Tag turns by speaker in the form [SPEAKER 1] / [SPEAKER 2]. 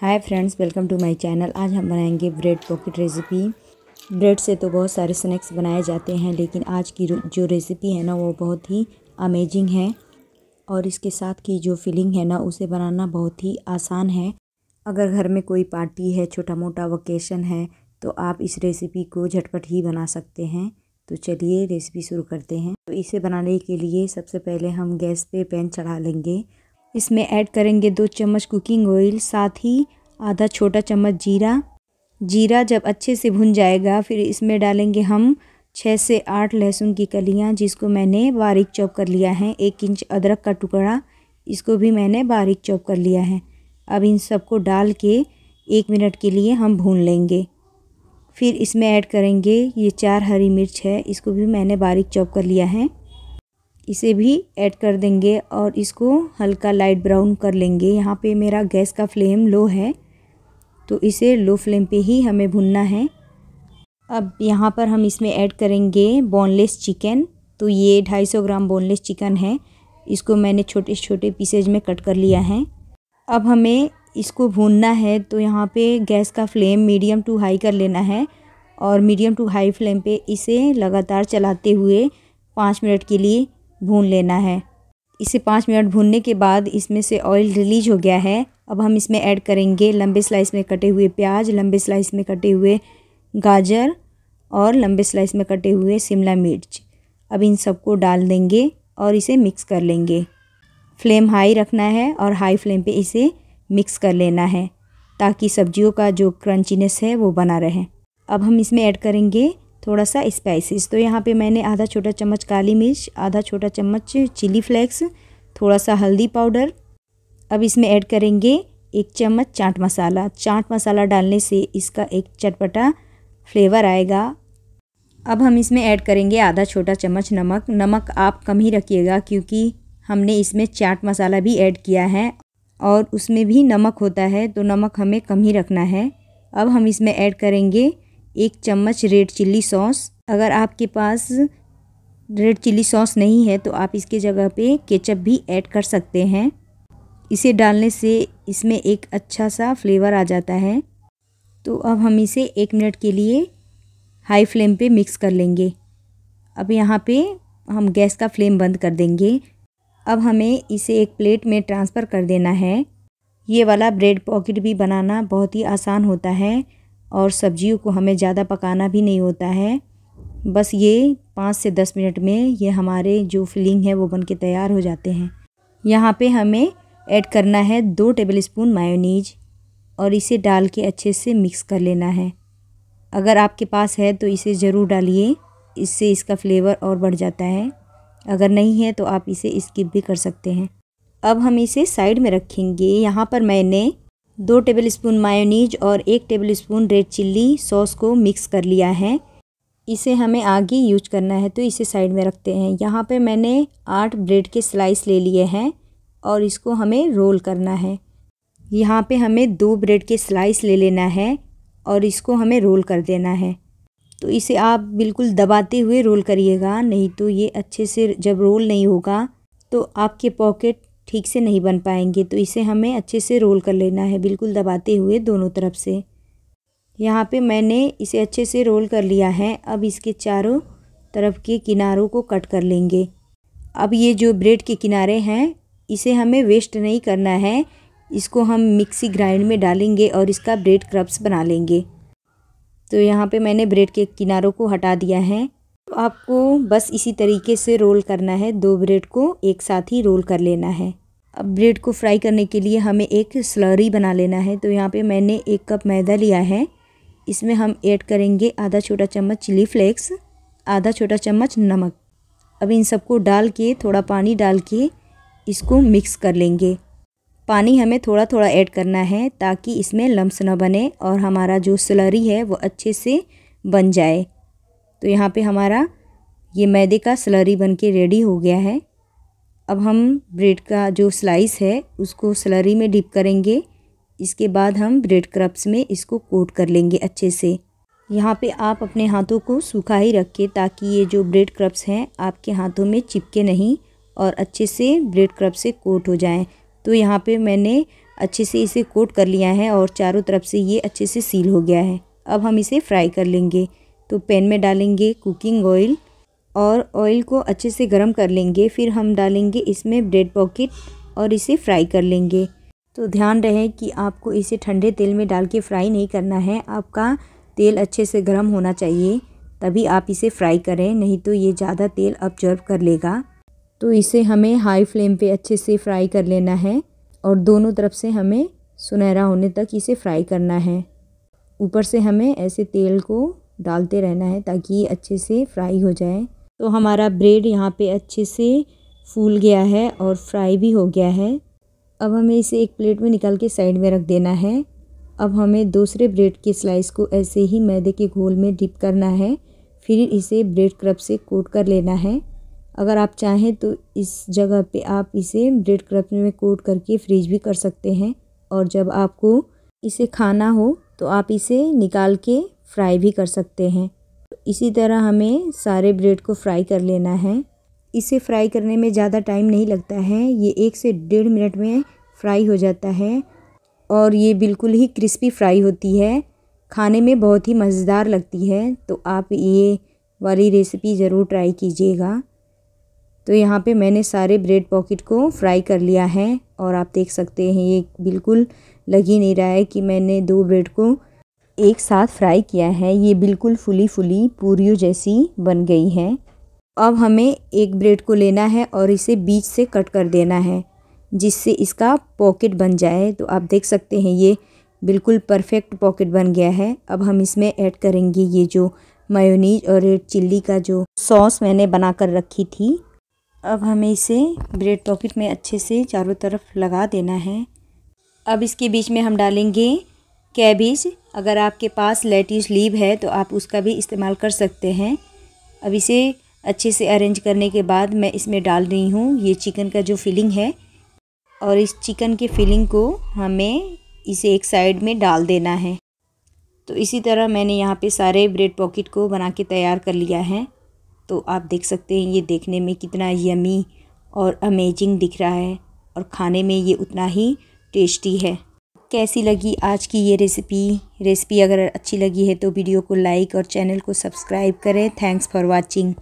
[SPEAKER 1] hi friends welcome to my channel आज हम बनाएंगे ब्रेड पॉकेट रेसिपी ब्रेड से तो बहुत सारे स्नैक्स बनाए जाते हैं लेकिन आज की जो रेसिपी है ना वो बहुत ही अमेजिंग है और इसके साथ की जो फीलिंग है ना उसे बनाना बहुत ही आसान है अगर घर में कोई पार्टी है छोटा मोटा वकेशन है तो आप इस रेसिपी को झटपट ही बना सकते हैं तो चलिए रेसिपी शुरू करते हैं तो इसे बनाने के लिए सबसे पहले हम गैस पे पैन चढ़ा लेंगे इसमें ऐड करेंगे दो चम्मच कुकिंग ऑयल साथ ही आधा छोटा चम्मच जीरा जीरा जब अच्छे से भुन जाएगा फिर इसमें डालेंगे हम छः से आठ लहसुन की कलियाँ जिसको मैंने बारीक चॉप कर लिया है एक इंच अदरक का टुकड़ा इसको भी मैंने बारीक चॉप कर लिया है अब इन सबको डाल के एक मिनट के लिए हम भून लेंगे फिर इसमें ऐड करेंगे ये चार हरी मिर्च है इसको भी मैंने बारीक चॉप कर लिया है इसे भी ऐड कर देंगे और इसको हल्का लाइट ब्राउन कर लेंगे यहाँ पे मेरा गैस का फ्लेम लो है तो इसे लो फ्लेम पे ही हमें भुनना है अब यहाँ पर हम इसमें ऐड करेंगे बोनलेस चिकन तो ये 250 ग्राम बोनलेस चिकन है इसको मैंने छोटे छोटे पीसेज में कट कर लिया है अब हमें इसको भूनना है तो यहाँ पे गैस का फ्लेम मीडियम टू हाई कर लेना है और मीडियम टू हाई फ्लेम पे इसे लगातार चलाते हुए पाँच मिनट के लिए भून लेना है इसे पाँच मिनट भूनने के बाद इसमें से ऑयल रिलीज हो गया है अब हम इसमें ऐड करेंगे लंबे स्लाइस में कटे हुए प्याज लंबे स्लाइस में कटे हुए गाजर और लंबे स्लाइस में कटे हुए शिमला मिर्च अब इन सबको डाल देंगे और इसे मिक्स कर लेंगे फ्लेम हाई रखना है और हाई फ्लेम पे इसे मिक्स कर लेना है ताकि सब्जियों का जो क्रंचीनेस है वो बना रहे अब हम इसमें ऐड करेंगे थोड़ा सा स्पाइसेस तो यहाँ पे मैंने आधा छोटा चम्मच काली मिर्च आधा छोटा चम्मच चिली फ्लेक्स थोड़ा सा हल्दी पाउडर अब इसमें ऐड करेंगे एक चम्मच चाट मसाला चाट मसाला डालने से इसका एक चटपटा फ्लेवर आएगा अब हम इसमें ऐड करेंगे आधा छोटा चम्मच नमक नमक आप कम ही रखिएगा क्योंकि हमने इसमें चाट मसाला भी ऐड किया है और उसमें भी नमक होता है तो नमक हमें कम ही रखना है अब हम इसमें ऐड करेंगे एक चम्मच रेड चिल्ली सॉस अगर आपके पास रेड चिल्ली सॉस नहीं है तो आप इसके जगह पे केचप भी ऐड कर सकते हैं इसे डालने से इसमें एक अच्छा सा फ्लेवर आ जाता है तो अब हम इसे एक मिनट के लिए हाई फ्लेम पे मिक्स कर लेंगे अब यहाँ पे हम गैस का फ्लेम बंद कर देंगे अब हमें इसे एक प्लेट में ट्रांसफ़र कर देना है ये वाला ब्रेड पॉकेट भी बनाना बहुत ही आसान होता है और सब्जियों को हमें ज़्यादा पकाना भी नहीं होता है बस ये पाँच से दस मिनट में ये हमारे जो फिलिंग है वो बन के तैयार हो जाते हैं यहाँ पे हमें ऐड करना है दो टेबल स्पून मायोनीज और इसे डाल के अच्छे से मिक्स कर लेना है अगर आपके पास है तो इसे ज़रूर डालिए इससे इसका फ्लेवर और बढ़ जाता है अगर नहीं है तो आप इसे स्किप भी कर सकते हैं अब हम इसे साइड में रखेंगे यहाँ पर मैंने दो टेबल स्पून मायोनीज और एक tablespoon red chilli sauce को मिक्स कर लिया है इसे हमें आगे यूज करना है तो इसे साइड में रखते हैं यहाँ पे मैंने आठ ब्रेड के स्लाइस ले लिए हैं और इसको हमें रोल करना है यहाँ पे हमें दो ब्रेड के स्लाइस ले लेना है और इसको हमें रोल कर देना है तो इसे आप बिल्कुल दबाते हुए रोल करिएगा नहीं तो ये अच्छे से जब रोल नहीं होगा तो आपके पॉकेट ठीक से नहीं बन पाएंगे तो इसे हमें अच्छे से रोल कर लेना है बिल्कुल दबाते हुए दोनों तरफ से यहाँ पे मैंने इसे अच्छे से रोल कर लिया है अब इसके चारों तरफ के किनारों को कट कर लेंगे अब ये जो ब्रेड के किनारे हैं इसे हमें वेस्ट नहीं करना है इसको हम मिक्सी ग्राइंड में डालेंगे और इसका ब्रेड क्रब्स बना लेंगे तो यहाँ पे मैंने ब्रेड के किनारों को हटा दिया है आपको बस इसी तरीके से रोल करना है दो ब्रेड को एक साथ ही रोल कर लेना है अब ब्रेड को फ्राई करने के लिए हमें एक स्लरी बना लेना है तो यहाँ पे मैंने एक कप मैदा लिया है इसमें हम ऐड करेंगे आधा छोटा चम्मच चिली फ्लेक्स आधा छोटा चम्मच नमक अब इन सबको डाल के थोड़ा पानी डाल के इसको मिक्स कर लेंगे पानी हमें थोड़ा थोड़ा ऐड करना है ताकि इसमें लम्स ना बने और हमारा जो स्लरी है वो अच्छे से बन जाए तो यहाँ पे हमारा ये मैदे का स्लरी बन के रेडी हो गया है अब हम ब्रेड का जो स्लाइस है उसको स्लरी में डिप करेंगे इसके बाद हम ब्रेड क्रप्स में इसको कोट कर लेंगे अच्छे से यहाँ पे आप अपने हाथों को सूखा ही रखें ताकि ये जो ब्रेड क्रप्स हैं आपके हाथों में चिपके नहीं और अच्छे से ब्रेड क्रप्स से कोट हो जाएं तो यहाँ पे मैंने अच्छे से इसे कोट कर लिया है और चारों तरफ से ये अच्छे से सील हो गया है अब हम इसे फ्राई कर लेंगे तो पैन में डालेंगे कुकिंग ऑयल और ऑयल को अच्छे से गर्म कर लेंगे फिर हम डालेंगे इसमें ब्रेड पॉकेट और इसे फ्राई कर लेंगे तो ध्यान रहे कि आपको इसे ठंडे तेल में डाल के फ्राई नहीं करना है आपका तेल अच्छे से गर्म होना चाहिए तभी आप इसे फ्राई करें नहीं तो ये ज़्यादा तेल ऑब्जर्व कर लेगा तो इसे हमें हाई फ्लेम पे अच्छे से फ्राई कर लेना है और दोनों तरफ से हमें सुनहरा होने तक इसे फ्राई करना है ऊपर से हमें ऐसे तेल को डालते रहना है ताकि ये अच्छे से फ्राई हो जाए तो हमारा ब्रेड यहाँ पे अच्छे से फूल गया है और फ्राई भी हो गया है अब हमें इसे एक प्लेट में निकाल के साइड में रख देना है अब हमें दूसरे ब्रेड के स्लाइस को ऐसे ही मैदे के घोल में डिप करना है फिर इसे ब्रेड क्रब से कोट कर लेना है अगर आप चाहें तो इस जगह पे आप इसे ब्रेड क्रब में कोट करके फ्रीज भी कर सकते हैं और जब आपको इसे खाना हो तो आप इसे निकाल के फ्राई भी कर सकते हैं इसी तरह हमें सारे ब्रेड को फ्राई कर लेना है इसे फ्राई करने में ज़्यादा टाइम नहीं लगता है ये एक से डेढ़ मिनट में फ्राई हो जाता है और ये बिल्कुल ही क्रिस्पी फ्राई होती है खाने में बहुत ही मज़ेदार लगती है तो आप ये वाली रेसिपी ज़रूर ट्राई कीजिएगा तो यहाँ पे मैंने सारे ब्रेड पॉकेट को फ्राई कर लिया है और आप देख सकते हैं ये बिल्कुल लग ही नहीं रहा है कि मैंने दो ब्रेड को एक साथ फ्राई किया है ये बिल्कुल फुली फुली पूरी जैसी बन गई है अब हमें एक ब्रेड को लेना है और इसे बीच से कट कर देना है जिससे इसका पॉकेट बन जाए तो आप देख सकते हैं ये बिल्कुल परफेक्ट पॉकेट बन गया है अब हम इसमें ऐड करेंगे ये जो मायोनीज और रेड चिल्ली का जो सॉस मैंने बना कर रखी थी अब हमें इसे ब्रेड पॉकेट में अच्छे से चारों तरफ लगा देना है अब इसके बीच में हम डालेंगे कैबिज अगर आपके पास लेटिस लीव है तो आप उसका भी इस्तेमाल कर सकते हैं अब इसे अच्छे से अरेंज करने के बाद मैं इसमें डाल रही हूँ ये चिकन का जो फिलिंग है और इस चिकन के फिलिंग को हमें इसे एक साइड में डाल देना है तो इसी तरह मैंने यहाँ पे सारे ब्रेड पॉकेट को बना के तैयार कर लिया है तो आप देख सकते हैं ये देखने में कितना यमी और अमेजिंग दिख रहा है और खाने में ये उतना ही टेस्टी है कैसी लगी आज की ये रेसिपी रेसिपी अगर अच्छी लगी है तो वीडियो को लाइक और चैनल को सब्सक्राइब करें थैंक्स फॉर वाचिंग